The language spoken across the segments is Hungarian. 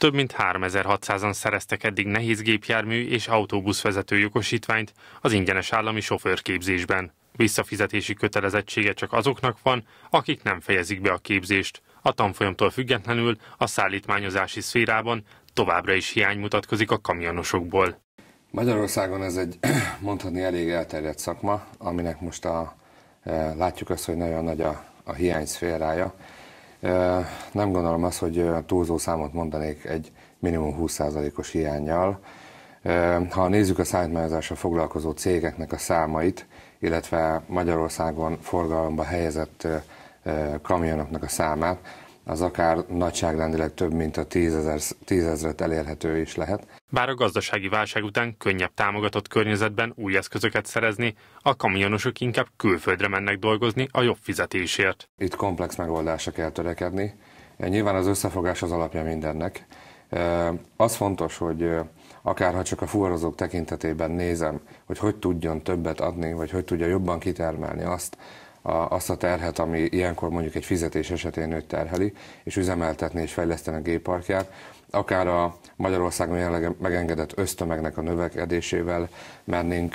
Több mint 3600-an szereztek eddig nehéz gépjármű és autóbuszvezető jogosítványt az ingyenes állami sofőrképzésben. Visszafizetési kötelezettsége csak azoknak van, akik nem fejezik be a képzést. A tanfolyamtól függetlenül a szállítmányozási szférában továbbra is hiány mutatkozik a kamionosokból. Magyarországon ez egy mondhatni elég elterjedt szakma, aminek most a, e, látjuk azt, hogy nagyon nagy a, a hiány szférája. Nem gondolom azt, hogy túlzó számot mondanék egy minimum 20%-os hiányjal. Ha nézzük a szállítmányozásra foglalkozó cégeknek a számait, illetve Magyarországon forgalomba helyezett kamionoknak a számát, az akár nagyságrendileg több, mint a tízezer, tízezret elérhető is lehet. Bár a gazdasági válság után könnyebb támogatott környezetben új eszközöket szerezni, a kamionosok inkább külföldre mennek dolgozni a jobb fizetésért. Itt komplex megoldásra kell törekedni. E, nyilván az összefogás az alapja mindennek. E, az fontos, hogy e, akárha csak a fuvarozók tekintetében nézem, hogy hogy tudjon többet adni, vagy hogy tudja jobban kitermelni azt, a, azt a terhet, ami ilyenkor mondjuk egy fizetés esetén őt terheli, és üzemeltetni és fejleszteni a gépparkját, akár a Magyarországon jelenleg megengedett ösztömegnek a növekedésével mennénk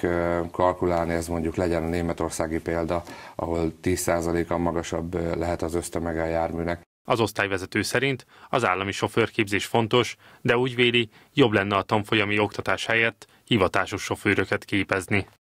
kalkulálni, ez mondjuk legyen a németországi példa, ahol 10%-a magasabb lehet az ösztömege a járműnek. Az osztályvezető szerint az állami sofőrképzés fontos, de úgy véli, jobb lenne a tanfolyami oktatás helyett hivatásos sofőröket képezni.